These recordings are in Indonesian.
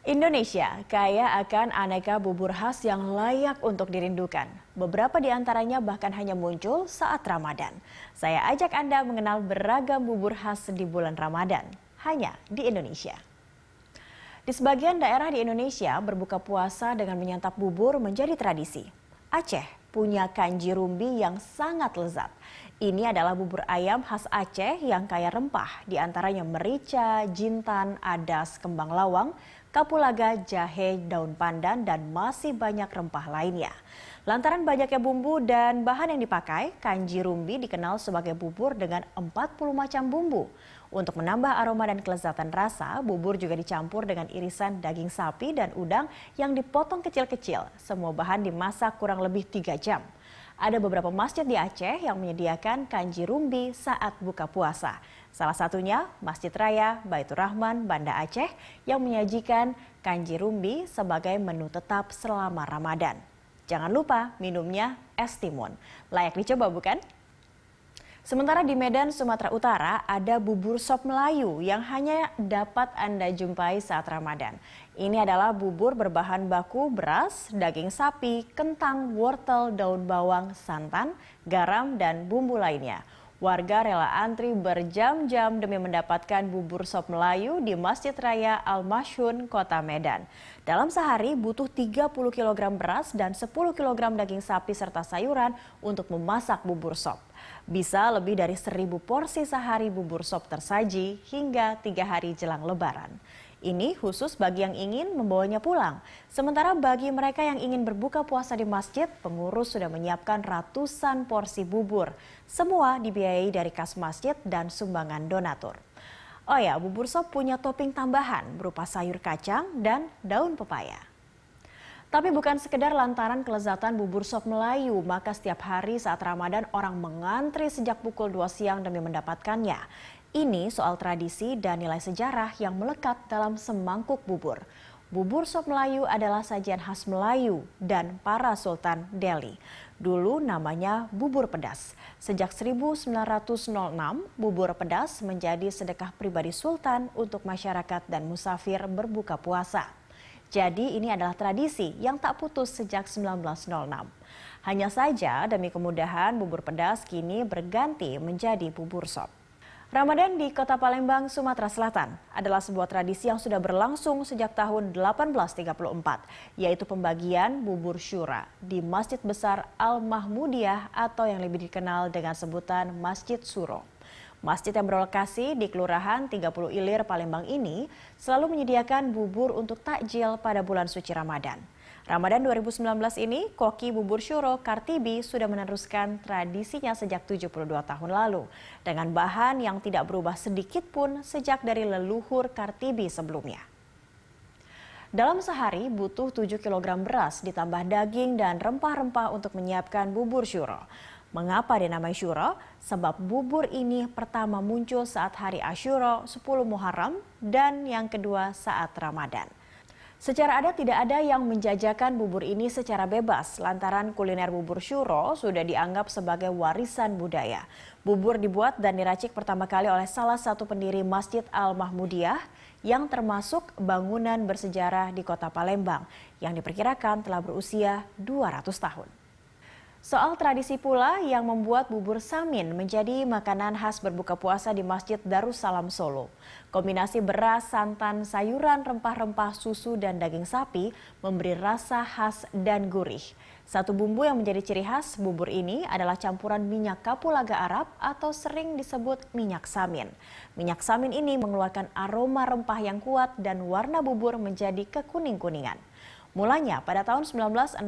Indonesia kaya akan aneka bubur khas yang layak untuk dirindukan. Beberapa di antaranya bahkan hanya muncul saat Ramadan. Saya ajak Anda mengenal beragam bubur khas di bulan Ramadan, hanya di Indonesia. Di sebagian daerah di Indonesia, berbuka puasa dengan menyantap bubur menjadi tradisi. Aceh punya kanji rumbi yang sangat lezat. Ini adalah bubur ayam khas Aceh yang kaya rempah, di antaranya merica, jintan, adas, kembang lawang, kapulaga, jahe, daun pandan, dan masih banyak rempah lainnya. Lantaran banyaknya bumbu dan bahan yang dipakai, kanji rumbi dikenal sebagai bubur dengan 40 macam bumbu. Untuk menambah aroma dan kelezatan rasa, bubur juga dicampur dengan irisan daging sapi dan udang yang dipotong kecil-kecil. Semua bahan dimasak kurang lebih 3 jam. Ada beberapa masjid di Aceh yang menyediakan kanji rumbi saat buka puasa. Salah satunya Masjid Raya Baitur Rahman Banda Aceh yang menyajikan kanji rumbi sebagai menu tetap selama Ramadan. Jangan lupa minumnya es timun. Layak dicoba bukan? Sementara di Medan, Sumatera Utara, ada bubur sop Melayu yang hanya dapat Anda jumpai saat Ramadan. Ini adalah bubur berbahan baku beras, daging sapi, kentang, wortel, daun bawang, santan, garam, dan bumbu lainnya. Warga rela antri berjam-jam demi mendapatkan bubur sop Melayu di Masjid Raya Al-Mashun, Kota Medan. Dalam sehari butuh 30 kg beras dan 10 kg daging sapi serta sayuran untuk memasak bubur sop bisa lebih dari seribu porsi sehari bubur sop tersaji hingga tiga hari jelang lebaran. Ini khusus bagi yang ingin membawanya pulang. Sementara bagi mereka yang ingin berbuka puasa di masjid, pengurus sudah menyiapkan ratusan porsi bubur. Semua dibiayai dari kas masjid dan sumbangan donatur. Oh ya, bubur sop punya topping tambahan berupa sayur kacang dan daun pepaya. Tapi bukan sekedar lantaran kelezatan bubur sop Melayu, maka setiap hari saat Ramadan orang mengantri sejak pukul 2 siang demi mendapatkannya. Ini soal tradisi dan nilai sejarah yang melekat dalam semangkuk bubur. Bubur sop Melayu adalah sajian khas Melayu dan para sultan Delhi. Dulu namanya bubur pedas. Sejak 1906, bubur pedas menjadi sedekah pribadi sultan untuk masyarakat dan musafir berbuka puasa. Jadi ini adalah tradisi yang tak putus sejak 1906. Hanya saja demi kemudahan bubur pedas kini berganti menjadi bubur sop. Ramadan di kota Palembang, Sumatera Selatan adalah sebuah tradisi yang sudah berlangsung sejak tahun 1834, yaitu pembagian bubur syura di Masjid Besar Al-Mahmudiyah atau yang lebih dikenal dengan sebutan Masjid Suro. Masjid yang berlokasi di Kelurahan 30 Ilir, Palembang ini selalu menyediakan bubur untuk takjil pada bulan suci Ramadan. Ramadan 2019 ini, Koki Bubur Syuro Kartibi sudah meneruskan tradisinya sejak 72 tahun lalu dengan bahan yang tidak berubah sedikit pun sejak dari leluhur Kartibi sebelumnya. Dalam sehari butuh 7 kg beras ditambah daging dan rempah-rempah untuk menyiapkan bubur syuro. Mengapa dinamai syuro? Sebab bubur ini pertama muncul saat hari Asyura 10 Muharram dan yang kedua saat Ramadan. Secara adat tidak ada yang menjajakan bubur ini secara bebas lantaran kuliner bubur syuro sudah dianggap sebagai warisan budaya. Bubur dibuat dan diracik pertama kali oleh salah satu pendiri Masjid Al-Mahmudiyah yang termasuk bangunan bersejarah di kota Palembang yang diperkirakan telah berusia 200 tahun. Soal tradisi pula yang membuat bubur samin menjadi makanan khas berbuka puasa di Masjid Darussalam Solo. Kombinasi beras, santan, sayuran, rempah-rempah, susu, dan daging sapi memberi rasa khas dan gurih. Satu bumbu yang menjadi ciri khas bubur ini adalah campuran minyak kapulaga Arab atau sering disebut minyak samin. Minyak samin ini mengeluarkan aroma rempah yang kuat dan warna bubur menjadi kekuning-kuningan. Mulanya pada tahun 1965,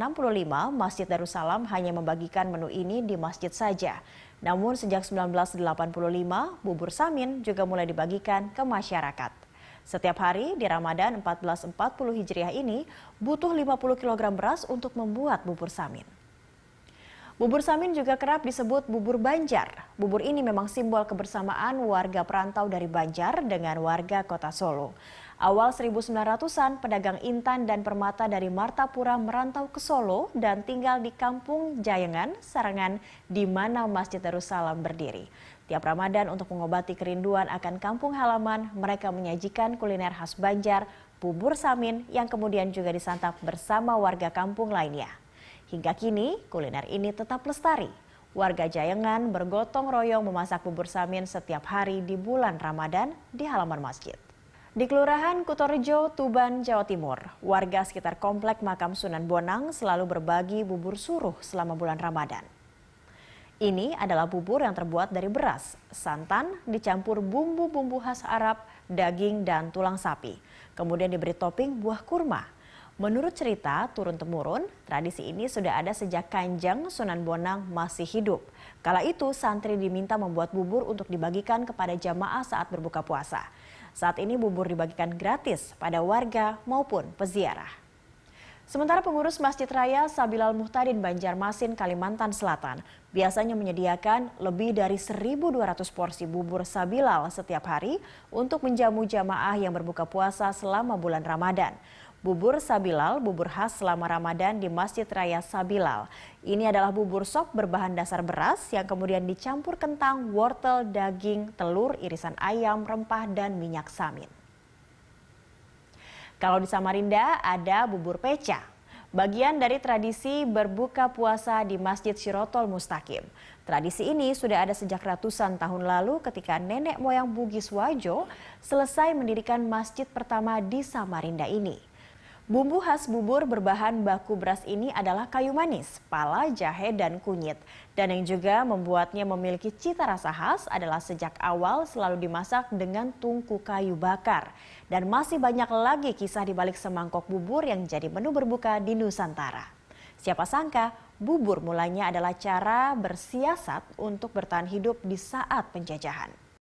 Masjid Darussalam hanya membagikan menu ini di masjid saja. Namun sejak 1985, bubur samin juga mulai dibagikan ke masyarakat. Setiap hari di Ramadan 1440 Hijriah ini butuh 50 kg beras untuk membuat bubur samin. Bubur samin juga kerap disebut bubur Banjar. Bubur ini memang simbol kebersamaan warga perantau dari Banjar dengan warga kota Solo. Awal 1900-an, pedagang intan dan permata dari Martapura merantau ke Solo dan tinggal di kampung Jayangan, Sarangan, di mana Masjid Darussalam berdiri. Tiap Ramadan untuk mengobati kerinduan akan kampung halaman, mereka menyajikan kuliner khas Banjar, bubur samin yang kemudian juga disantap bersama warga kampung lainnya. Hingga kini, kuliner ini tetap lestari. Warga Jayengan bergotong royong memasak bubur samin setiap hari di bulan Ramadan di halaman masjid. Di Kelurahan Kutorjo, Tuban, Jawa Timur, warga sekitar komplek makam Sunan Bonang selalu berbagi bubur suruh selama bulan Ramadan. Ini adalah bubur yang terbuat dari beras, santan, dicampur bumbu-bumbu khas Arab, daging, dan tulang sapi. Kemudian diberi topping buah kurma. Menurut cerita turun-temurun, tradisi ini sudah ada sejak Kanjeng Sunan Bonang masih hidup. Kala itu santri diminta membuat bubur untuk dibagikan kepada jamaah saat berbuka puasa. Saat ini bubur dibagikan gratis pada warga maupun peziarah. Sementara pengurus Masjid Raya Sabilal Muhtadin Banjarmasin, Kalimantan Selatan biasanya menyediakan lebih dari 1.200 porsi bubur Sabilal setiap hari untuk menjamu jamaah yang berbuka puasa selama bulan Ramadan. Bubur Sabilal, bubur khas selama Ramadan di Masjid Raya Sabilal. Ini adalah bubur sop berbahan dasar beras yang kemudian dicampur kentang, wortel, daging, telur, irisan ayam, rempah, dan minyak samin. Kalau di Samarinda ada bubur peca, bagian dari tradisi berbuka puasa di Masjid Sirotol Mustaqim. Tradisi ini sudah ada sejak ratusan tahun lalu ketika nenek moyang Bugis Wajo selesai mendirikan masjid pertama di Samarinda ini. Bumbu khas bubur berbahan baku beras ini adalah kayu manis, pala, jahe, dan kunyit. Dan yang juga membuatnya memiliki cita rasa khas adalah sejak awal selalu dimasak dengan tungku kayu bakar. Dan masih banyak lagi kisah di balik semangkok bubur yang jadi menu berbuka di Nusantara. Siapa sangka bubur mulanya adalah cara bersiasat untuk bertahan hidup di saat penjajahan.